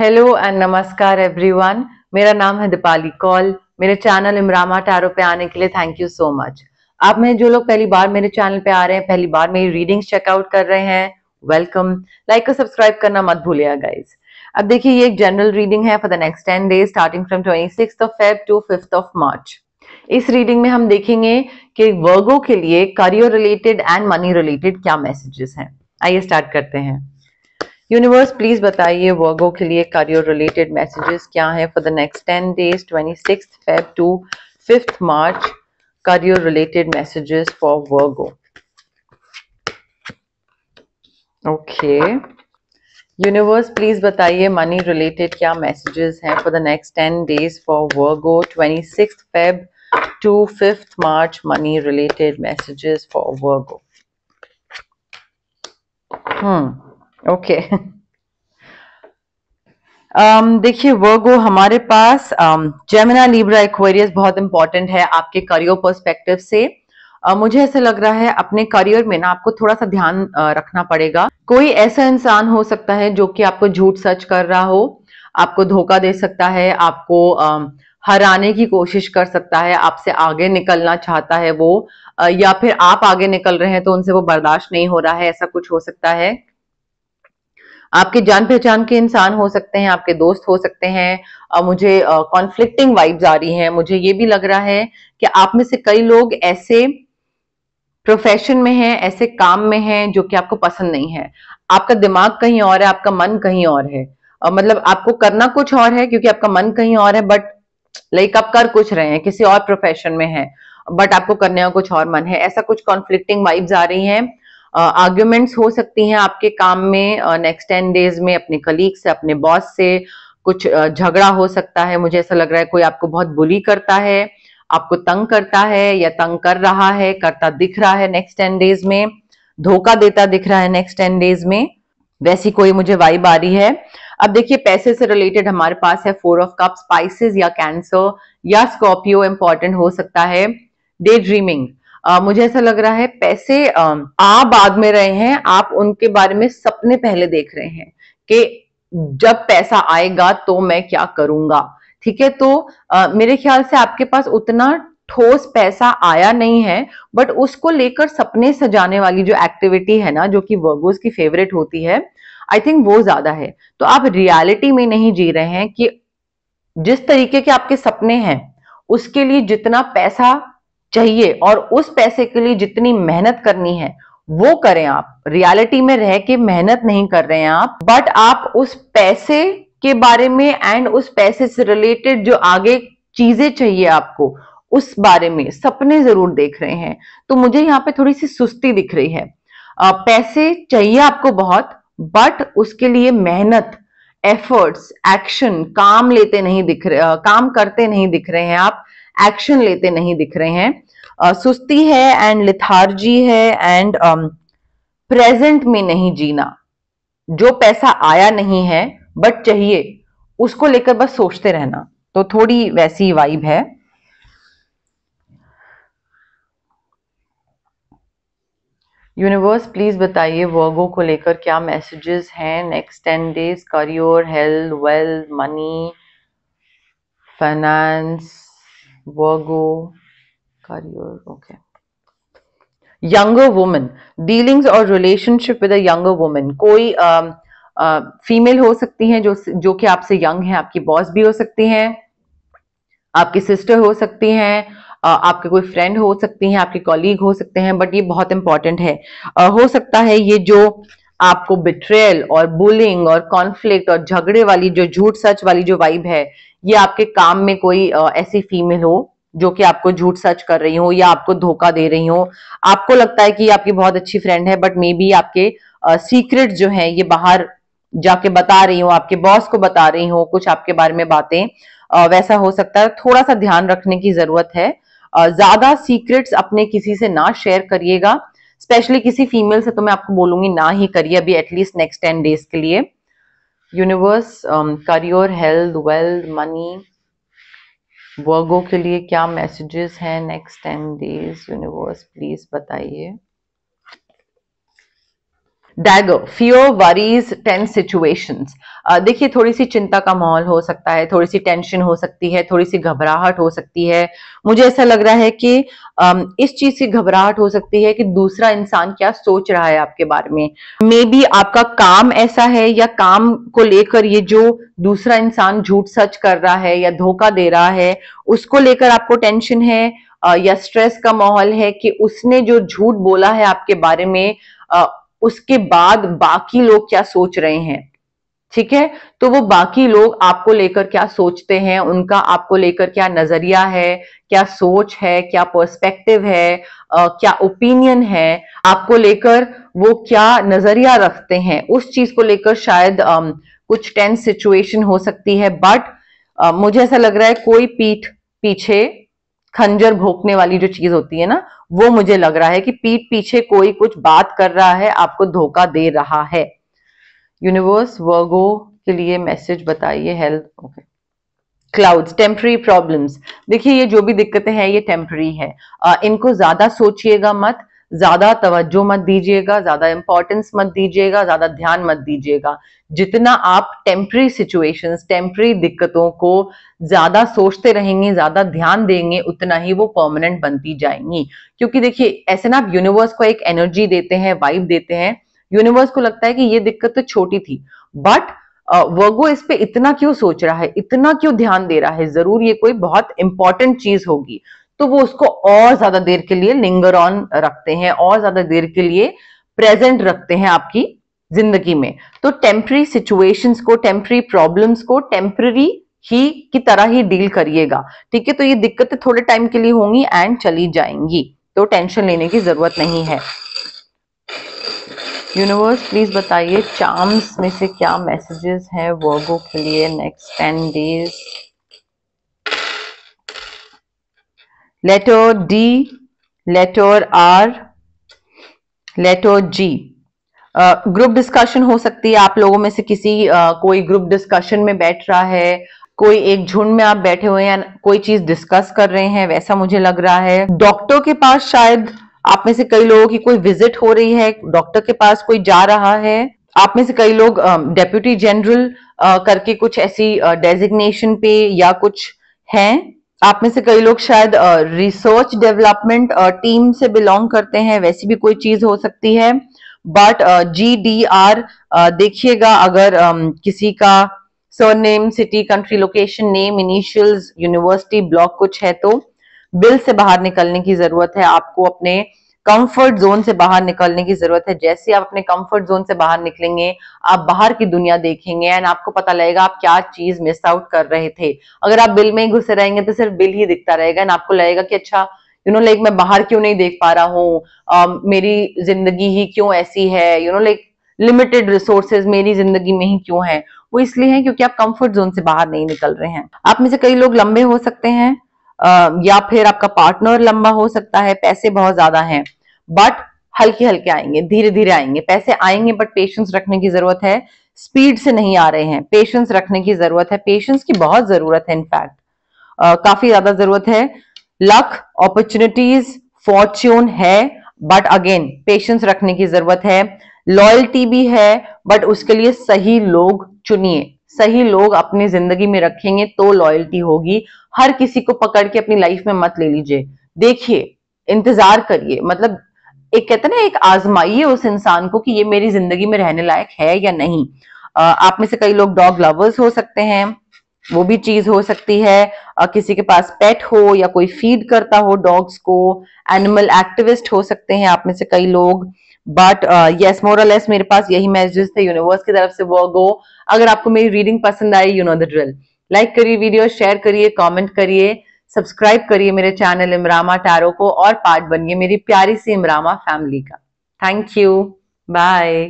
Hello and नमस्कार everyone मेरा नाम है दीपाली कौल मेरे चैनल इमरामा टैरो पे आने के लिए थैंक यू सो मच आप में जो लोग पहली बार मेरे चैनल पे आ रहे हैं पहली बार मेरी रीडिंग्स चेकआउट कर रहे हैं वेलकम लाइक और सब्सक्राइब करना मत भूलिएगा गाइज अब देखिए ये एक जनरल रीडिंग है for the next ten days starting from twenty of Feb to fifth of March इस रीडिंग में हम देखेंगे कि वर्गो के लिए career related and money related क्या मैसेजेस हैं आइए स्टार्ट करते हैं यूनिवर्स प्लीज बताइए वर्गो के लिए करियर रिलेटेड मैसेजेस क्या है for the next ten days twenty six Feb to fifth March career related messages for Virgo okay universe please बताइए मनी रिलेटेड क्या मैसेजेस हैं for the next ten days for Virgo twenty six Feb to fifth March money related messages for Virgo hmm okay um, देखिए Virgo हमारे पास Gemini Libra Aquarius बहुत important है आपके career perspective से uh, मुझे ऐसा लग रहा है अपने करियर में ना आपको थोड़ा सा ध्यान uh, रखना पड़ेगा कोई ऐसा इंसान हो सकता है जो कि आपको झूठ सच कर रहा हो आपको धोखा दे सकता है आपको uh, हराने की कोशिश कर सकता है आपसे आगे निकलना चाहता है वो uh, या फिर आप आगे निकल रहे हैं तो उनसे वो बर्दाश्त नहीं हो रहा है ऐसा कुछ हो सकता है आपके जान पहचान के इंसान हो सकते हैं आपके दोस्त हो सकते हैं मुझे कॉन्फ्लिक्टिंग वाइब्स आ रही हैं मुझे ये भी लग रहा है कि आप में से कई लोग ऐसे प्रोफेशन में हैं ऐसे काम में हैं जो कि आपको पसंद नहीं है आपका दिमाग कहीं और है आपका मन कहीं और है आ, मतलब आपको करना कुछ और है क्योंकि आपका मन कहीं और है बट लाइक आप कर कुछ रहे हैं किसी और प्रोफेशन में है बट आपको करने का कुछ और मन है ऐसा कुछ कॉन्फ्लिक्टिंग वाइब्स आ रही हैं आर्ग्यूमेंट्स हो सकती हैं आपके काम में नेक्स्ट टेन डेज में अपने कलीग से अपने बॉस से कुछ झगड़ा हो सकता है मुझे ऐसा लग रहा है कोई आपको बहुत बुली करता है आपको तंग करता है या तंग कर रहा है करता दिख रहा है नेक्स्ट टेन डेज में धोखा देता दिख रहा है नेक्स्ट टेन डेज में वैसी कोई मुझे वाइब आ रही है अब देखिए पैसे से रिलेटेड हमारे पास है फोर ऑफ कप स्पाइसेस या कैंसर या स्कॉर्पियो इंपॉर्टेंट हो सकता है डे ड्रीमिंग आ, मुझे ऐसा लग रहा है पैसे आ, आ बाद में रहे हैं आप उनके बारे में सपने पहले देख रहे हैं कि हम्म। जब पैसा आएगा तो मैं क्या करूंगा ठीक है तो आ, मेरे ख्याल से आपके पास उतना ठोस पैसा आया नहीं है बट उसको लेकर सपने सजाने वाली जो एक्टिविटी है ना जो कि वर्गोज की फेवरेट होती है आई थिंक वो ज्यादा है तो आप रियलिटी में नहीं जी रहे हैं कि जिस तरीके के आपके सपने हैं उसके लिए जितना पैसा चाहिए और उस पैसे के लिए जितनी मेहनत करनी है वो करें आप रियलिटी में रह के मेहनत नहीं कर रहे हैं आप बट आप उस पैसे के बारे में एंड उस पैसे से रिलेटेड जो आगे चीजें चाहिए आपको उस बारे में सपने जरूर देख रहे हैं तो मुझे यहाँ पे थोड़ी सी सुस्ती दिख रही है आ, पैसे चाहिए आपको बहुत बट उसके लिए मेहनत एफर्ट्स एक्शन काम लेते नहीं दिख रहे आ, काम करते नहीं दिख रहे हैं आप एक्शन लेते नहीं दिख रहे हैं आ, सुस्ती है एंड लिथार्जी है एंड प्रेजेंट um, में नहीं जीना जो पैसा आया नहीं है बट चाहिए उसको लेकर बस सोचते रहना तो थोड़ी वैसी वाइब है यूनिवर्स प्लीज बताइए वर्गो को लेकर क्या मैसेजेस हैं next ten days career health wealth money finance Virgo, career, okay. Younger woman, dealings or relationship with a younger woman. कोई फीमेल um, uh, uh, हो सकती हैं जो जो कि आपसे यंग है आपकी बॉस भी हो सकती हैं आपकी सिस्टर uh, हो सकती हैं आपके कोई फ्रेंड हो सकती हैं आपके कॉलीग हो सकते हैं बट ये बहुत इंपॉर्टेंट है uh, हो सकता है ये जो आपको बिट्रेल और बुलिंग और कॉन्फ्लिक्ट और झगड़े वाली जो झूठ सच वाली जो वाइब है ये आपके काम में कोई ऐसी फीमेल हो जो कि आपको झूठ सच कर रही हो या आपको धोखा दे रही हो आपको लगता है कि आपकी बहुत अच्छी फ्रेंड है बट मे बी आपके सीक्रेट जो है ये बाहर जाके बता रही हो आपके बॉस को बता रही हो कुछ आपके बारे में बातें वैसा हो सकता है थोड़ा सा ध्यान रखने की जरूरत है ज्यादा सीक्रेट्स अपने किसी से ना शेयर करिएगा स्पेशली किसी फीमेल से तो मैं आपको बोलूंगी ना ही करिए अभी एटलीस्ट नेक्स्ट टेन डेज के लिए universe career health wealth money वर्गों के लिए क्या मैसेजेस हैं next ten days universe please बताइए डैगो फियर वरीज टेंस सिचुएशंस देखिए थोड़ी सी चिंता का माहौल हो सकता है थोड़ी सी टेंशन हो सकती है थोड़ी सी घबराहट हो सकती है मुझे ऐसा लग रहा है कि um, इस चीज की घबराहट हो सकती है कि दूसरा इंसान क्या सोच रहा है आपके बारे में मे बी आपका काम ऐसा है या काम को लेकर ये जो दूसरा इंसान झूठ सच कर रहा है या धोखा दे रहा है उसको लेकर आपको टेंशन है uh, या स्ट्रेस का माहौल है कि उसने जो झूठ बोला है आपके बारे में uh, उसके बाद बाकी लोग क्या सोच रहे हैं ठीक है तो वो बाकी लोग आपको लेकर क्या सोचते हैं उनका आपको लेकर क्या नजरिया है क्या सोच है क्या पर्सपेक्टिव है आ, क्या ओपिनियन है आपको लेकर वो क्या नजरिया रखते हैं उस चीज को लेकर शायद आ, कुछ टेंस सिचुएशन हो सकती है बट मुझे ऐसा लग रहा है कोई पीठ पीछे खंजर भोंकने वाली जो चीज होती है ना वो मुझे लग रहा है कि पीठ पीछे कोई कुछ बात कर रहा है आपको धोखा दे रहा है यूनिवर्स वर्गो के लिए मैसेज बताइए health okay clouds temporary problems देखिए ये जो भी दिक्कतें हैं ये टेम्प्ररी है आ, इनको ज्यादा सोचिएगा मत ज्यादा तवज्जो मत दीजिएगा ज्यादा इंपॉर्टेंस मत दीजिएगा ज्यादा ध्यान मत दीजिएगा जितना आप टेम्प्री सिचुएशंस टेम्प्री दिक्कतों को ज्यादा सोचते रहेंगे ज्यादा ध्यान देंगे उतना ही वो परमानेंट बनती जाएंगी क्योंकि देखिए ऐसे ना आप यूनिवर्स को एक एनर्जी देते हैं वाइब देते हैं यूनिवर्स को लगता है कि ये दिक्कत तो छोटी थी बट वर्गो इस पे इतना क्यों सोच रहा है इतना क्यों ध्यान दे रहा है जरूर ये कोई बहुत इंपॉर्टेंट चीज होगी तो वो उसको और ज्यादा देर के लिए लिंगर ऑन रखते हैं और ज्यादा देर के लिए प्रेजेंट रखते हैं आपकी जिंदगी में तो टेम्प्ररी सिचुएशंस को टेम्प्ररी प्रॉब्लम्स को टेम्प्रेरी ही की तरह ही डील करिएगा ठीक है तो ये दिक्कतें थोड़े टाइम के लिए होंगी एंड चली जाएंगी तो टेंशन लेने की जरूरत नहीं है यूनिवर्स प्लीज बताइए चार्म्स में से क्या मैसेजेस हैं वर्गो के लिए next ten days letter D letter R letter G group discussion हो सकती है आप लोगों में से किसी uh, कोई ग्रुप डिस्कशन में बैठ रहा है कोई एक झुंड में आप बैठे हुए हैं कोई चीज डिस्कस कर रहे हैं वैसा मुझे लग रहा है डॉक्टर के पास शायद आप में से कई लोगों की कोई विजिट हो रही है डॉक्टर के पास कोई जा रहा है आप में से कई लोग डेप्यूटी जनरल करके कुछ ऐसी डेजिग्नेशन पे या कुछ हैं आप में से कई लोग शायद रिसर्च डेवलपमेंट टीम से बिलोंग करते हैं वैसी भी कोई चीज हो सकती है बट जी डी आर देखिएगा अगर uh, किसी का surname city country location name initials university block कुछ है तो बिल से बाहर निकलने की जरूरत है आपको अपने कंफर्ट जोन से बाहर निकलने की जरूरत है जैसे आप अपने कंफर्ट जोन से बाहर निकलेंगे आप बाहर की दुनिया देखेंगे एंड आपको पता लगेगा आप क्या चीज मिस आउट कर रहे थे अगर आप बिल में ही घुसे रहेंगे तो सिर्फ बिल ही दिखता रहेगा एंड आपको लगेगा कि अच्छा यू नो लाइक मैं बाहर क्यों नहीं देख पा रहा हूँ मेरी जिंदगी ही क्यों ऐसी है you know like limited resources मेरी जिंदगी में ही क्यों है वो इसलिए है क्योंकि आप कंफर्ट जोन से बाहर नहीं निकल रहे हैं आप में से कई लोग लंबे हो सकते हैं या फिर आपका पार्टनर लंबा हो सकता है पैसे बहुत ज्यादा हैं बट हल्के हल्के आएंगे धीरे धीरे आएंगे पैसे आएंगे बट पेशेंस रखने की जरूरत है स्पीड से नहीं आ रहे हैं पेशेंस रखने की जरूरत है पेशेंस की बहुत जरूरत है इनफैक्ट काफी ज्यादा जरूरत है लक अपॉर्चुनिटीज फॉर्च्यून है बट अगेन पेशेंस रखने की जरूरत है लॉयल्टी भी है बट उसके लिए सही लोग चुनिए सही लोग अपनी जिंदगी में रखेंगे तो लॉयल्टी होगी हर किसी को पकड़ के अपनी लाइफ में मत ले लीजिए देखिए इंतजार करिए मतलब एक कहते ना एक आजमाइए उस इंसान को कि ये मेरी जिंदगी में रहने लायक है या नहीं आप में से कई लोग डॉग लवर्स हो सकते हैं वो भी चीज हो सकती है किसी के पास पेट हो या कोई फीड करता हो डॉग्स को एनिमल एक्टिविस्ट हो सकते हैं आप में से कई लोग बट यस लेस मेरे पास यही मैसेजेस थे यूनिवर्स की तरफ से वो गो अगर आपको मेरी रीडिंग पसंद आई you know the drill like करिए वीडियो शेयर करिए कमेंट करिए सब्सक्राइब करिए मेरे चैनल इमरामा टैरो को और पार्ट बनिए मेरी प्यारी सी इमरामा फैमिली का थैंक यू बाय